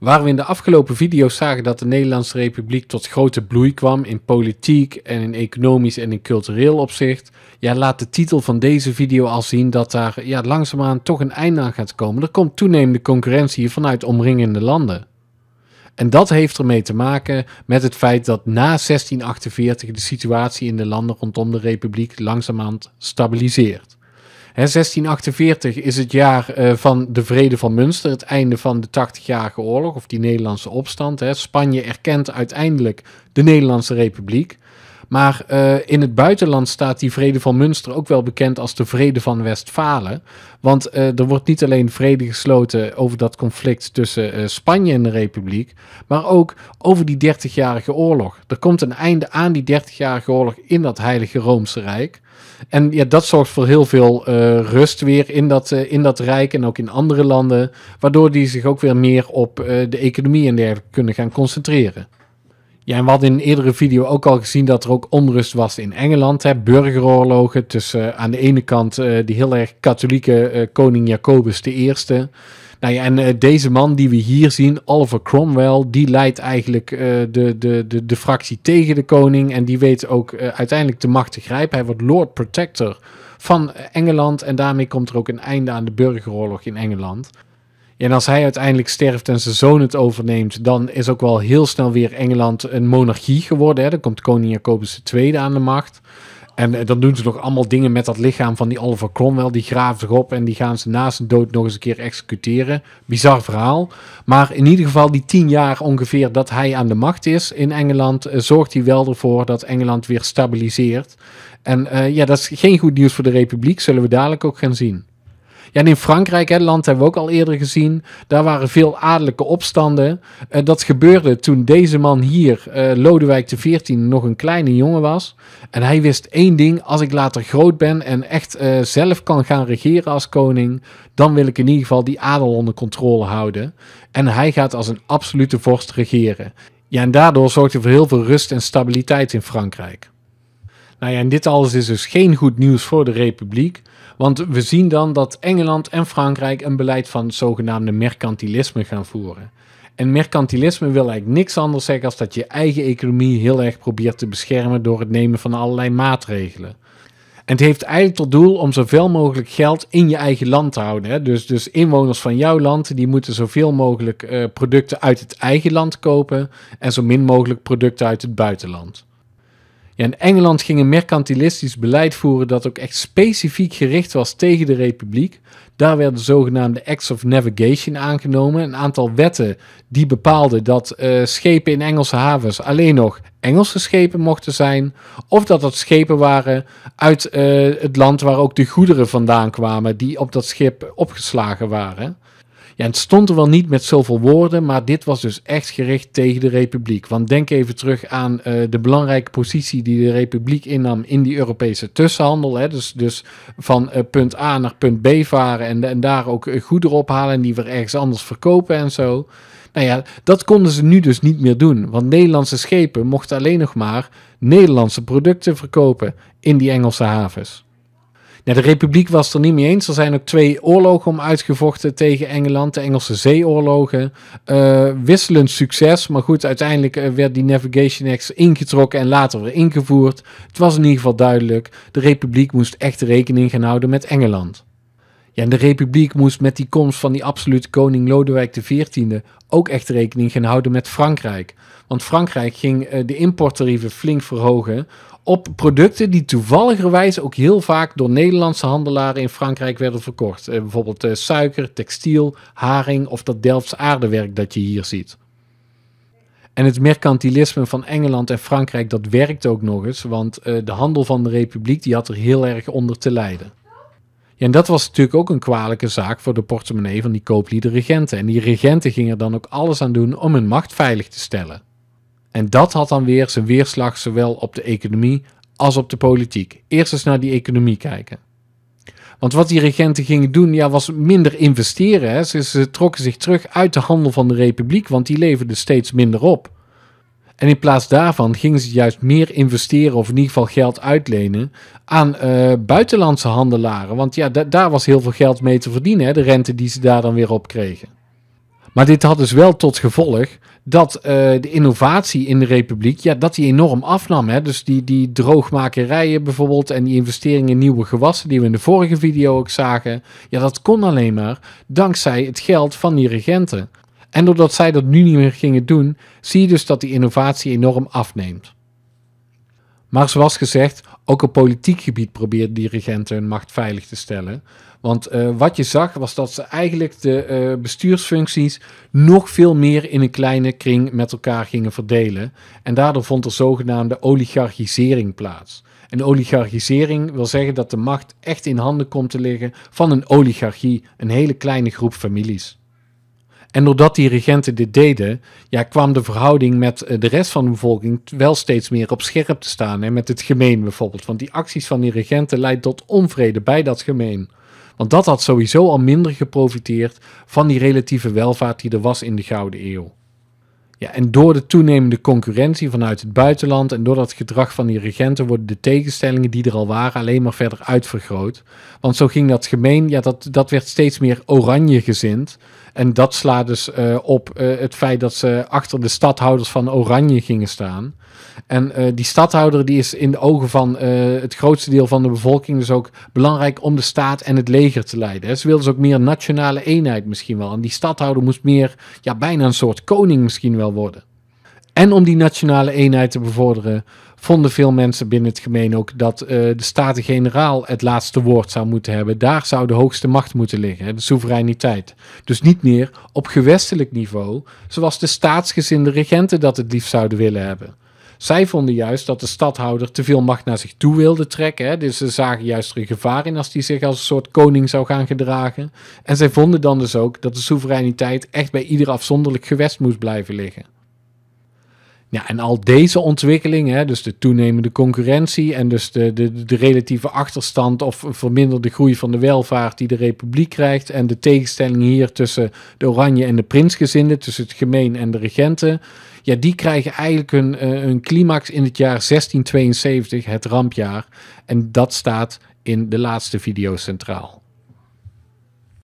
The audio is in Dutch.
Waar we in de afgelopen video's zagen dat de Nederlandse Republiek tot grote bloei kwam in politiek en in economisch en in cultureel opzicht, ja, laat de titel van deze video al zien dat daar ja, langzaamaan toch een einde aan gaat komen. Er komt toenemende concurrentie vanuit omringende landen. En dat heeft ermee te maken met het feit dat na 1648 de situatie in de landen rondom de Republiek langzaamaan stabiliseert. Hè, 1648 is het jaar eh, van de Vrede van Münster, het einde van de 80-jarige oorlog of die Nederlandse opstand. Hè. Spanje erkent uiteindelijk de Nederlandse Republiek. Maar eh, in het buitenland staat die vrede van Münster ook wel bekend als de vrede van Westfalen. Want eh, er wordt niet alleen vrede gesloten over dat conflict tussen eh, Spanje en de Republiek, maar ook over die dertigjarige oorlog. Er komt een einde aan die dertigjarige oorlog in dat Heilige Roomse Rijk. En ja, dat zorgt voor heel veel rust weer in dat, in dat rijk en ook in andere landen. Waardoor die zich ook weer meer op de economie en dergelijke kunnen gaan concentreren. Ja, en we hadden in een eerdere video ook al gezien dat er ook onrust was in Engeland. Hè, burgeroorlogen tussen eh, aan de ene kant uh, die heel erg katholieke eh, koning Jacobus I. Nou ja, en deze man die we hier zien, Oliver Cromwell, die leidt eigenlijk de, de, de, de fractie tegen de koning. En die weet ook uiteindelijk de macht te grijpen. Hij wordt Lord Protector van Engeland. En daarmee komt er ook een einde aan de burgeroorlog in Engeland. En als hij uiteindelijk sterft en zijn zoon het overneemt, dan is ook wel heel snel weer Engeland een monarchie geworden. Hè. Dan komt koning Jacobus II aan de macht. En eh, dan doen ze nog allemaal dingen met dat lichaam van die Oliver Cromwell. Die graven zich op en die gaan ze na zijn dood nog eens een keer executeren. Bizar verhaal. Maar in ieder geval die tien jaar ongeveer dat hij aan de macht is in Engeland... Eh, zorgt hij wel ervoor dat Engeland weer stabiliseert. En eh, ja, dat is geen goed nieuws voor de Republiek. Zullen we dadelijk ook gaan zien. Ja, in Frankrijk, het land hebben we ook al eerder gezien. Daar waren veel adellijke opstanden. Eh, dat gebeurde toen deze man hier, eh, Lodewijk XIV, nog een kleine jongen was. En hij wist één ding: als ik later groot ben en echt eh, zelf kan gaan regeren als koning, dan wil ik in ieder geval die adel onder controle houden. En hij gaat als een absolute vorst regeren. Ja, en daardoor zorgde voor heel veel rust en stabiliteit in Frankrijk. Nou ja, en dit alles is dus geen goed nieuws voor de Republiek. Want we zien dan dat Engeland en Frankrijk een beleid van zogenaamde mercantilisme gaan voeren. En mercantilisme wil eigenlijk niks anders zeggen als dat je eigen economie heel erg probeert te beschermen door het nemen van allerlei maatregelen. En het heeft eigenlijk tot doel om zoveel mogelijk geld in je eigen land te houden. Hè? Dus, dus inwoners van jouw land die moeten zoveel mogelijk eh, producten uit het eigen land kopen en zo min mogelijk producten uit het buitenland. Ja, in Engeland ging een mercantilistisch beleid voeren dat ook echt specifiek gericht was tegen de republiek. Daar werden zogenaamde Acts of Navigation aangenomen. Een aantal wetten die bepaalden dat eh, schepen in Engelse havens alleen nog Engelse schepen mochten zijn. Of dat dat schepen waren uit eh, het land waar ook de goederen vandaan kwamen die op dat schip opgeslagen waren. Ja, het stond er wel niet met zoveel woorden, maar dit was dus echt gericht tegen de Republiek. Want denk even terug aan eh, de belangrijke positie die de Republiek innam in die Europese tussenhandel. Hè. Dus, dus van eh, punt A naar punt B varen en, en daar ook eh, goederen ophalen en die weer ergens anders verkopen en zo. Nou ja, dat konden ze nu dus niet meer doen. Want Nederlandse schepen mochten alleen nog maar Nederlandse producten verkopen in die Engelse havens de Republiek was er niet mee eens. Er zijn ook twee oorlogen om uitgevochten tegen Engeland, de Engelse zeeoorlogen. Eh, wisselend succes, maar goed, uiteindelijk eh, werd die Navigation Act ingetrokken en later weer ingevoerd. Het was in ieder geval duidelijk, de Republiek moest echt rekening gaan houden met Engeland. Ja, en de Republiek moest met die komst van die absolute koning Lodewijk XIV ook echt rekening gaan houden met Frankrijk. Want Frankrijk ging eh, de importtarieven flink verhogen op producten die toevalligerwijs ook heel vaak door Nederlandse handelaren in Frankrijk werden verkocht. Eh, bijvoorbeeld eh, suiker, textiel, haring of dat Delfts aardewerk dat je hier ziet. En het mercantilisme van Engeland en Frankrijk dat werkt ook nog eens, want eh, de handel van de Republiek die had er heel erg onder te lijden. Ja, en dat was natuurlijk ook een kwalijke zaak voor de portemonnee van die kooplieden regenten. En die regenten gingen er dan ook alles aan doen om hun macht veilig te stellen. En dat had dan weer zijn weerslag zowel op de economie als op de politiek. Eerst eens naar die economie kijken. Want wat die regenten gingen doen, ja, was minder investeren. Hè. Ze, trokken zich terug uit de handel van de republiek, want die leverde steeds minder op. En in plaats daarvan gingen ze juist meer investeren, of in ieder geval geld uitlenen, aan eh, buitenlandse handelaren. Want ja, daar was heel veel geld mee te verdienen, hè, de rente die ze daar dan weer op kregen. Maar dit had dus wel tot gevolg dat eh, de innovatie in de republiek, ja, dat die enorm afnam. Hè? Dus die, die droogmakerijen bijvoorbeeld en die investeringen in nieuwe gewassen, die we in de vorige video ook zagen, ja, dat kon alleen maar dankzij het geld van die regenten. En doordat zij dat nu niet meer gingen doen, zie je dus dat die innovatie enorm afneemt. Maar zoals gezegd, ook op politiek gebied probeerden dirigenten hun macht veilig te stellen. Want eh, wat je zag was dat ze eigenlijk de eh, bestuursfuncties nog veel meer in een kleine kring met elkaar gingen verdelen. En daardoor vond er zogenaamde oligarchisering plaats. En oligarchisering wil zeggen dat de macht echt in handen komt te liggen van een oligarchie, een hele kleine groep families. En doordat die regenten dit deden, ja, kwam de verhouding met eh, de rest van de bevolking wel steeds meer op scherp te staan. En met het gemeen bijvoorbeeld. Want die acties van die regenten leidt tot onvrede bij dat gemeen. Want dat had sowieso al minder geprofiteerd van die relatieve welvaart die er was in de Gouden Eeuw. Ja, en door de toenemende concurrentie vanuit het buitenland en door dat gedrag van die regenten worden de tegenstellingen die er al waren alleen maar verder uitvergroot. Want zo ging dat gemeen, ja, dat, dat werd steeds meer oranje gezind. En dat slaat dus eh, op eh, het feit dat ze achter de stadhouders van Oranje gingen staan. En eh, die stadhouder die is in de ogen van het grootste deel van de bevolking dus ook belangrijk om de staat en het leger te leiden. Ze wilden dus ook meer nationale eenheid misschien wel. En die stadhouder moest meer, ja, bijna een soort koning misschien wel worden. En om die nationale eenheid te bevorderen, vonden veel mensen binnen het gemeen ook dat eh, de Staten-Generaal het laatste woord zou moeten hebben. Daar zou de hoogste macht moeten liggen, de soevereiniteit. Dus niet meer op gewestelijk niveau, zoals de staatsgezinde regenten dat het liefst zouden willen hebben. Zij vonden juist dat de stadhouder te veel macht naar zich toe wilde trekken. Hè? Dus ze zagen juist er een gevaar in als die zich als een soort koning zou gaan gedragen. En zij vonden dan dus ook dat de soevereiniteit echt bij ieder afzonderlijk gewest moest blijven liggen. Ja, en al deze ontwikkelingen, dus de toenemende concurrentie en dus de, de, de relatieve achterstand of verminderde groei van de welvaart die de republiek krijgt en de tegenstelling hier tussen de oranje en de prinsgezinden, tussen het gemeen en de regenten, ja, die krijgen eigenlijk een, een eh, climax in het jaar 1672, het rampjaar. En dat staat in de laatste video centraal.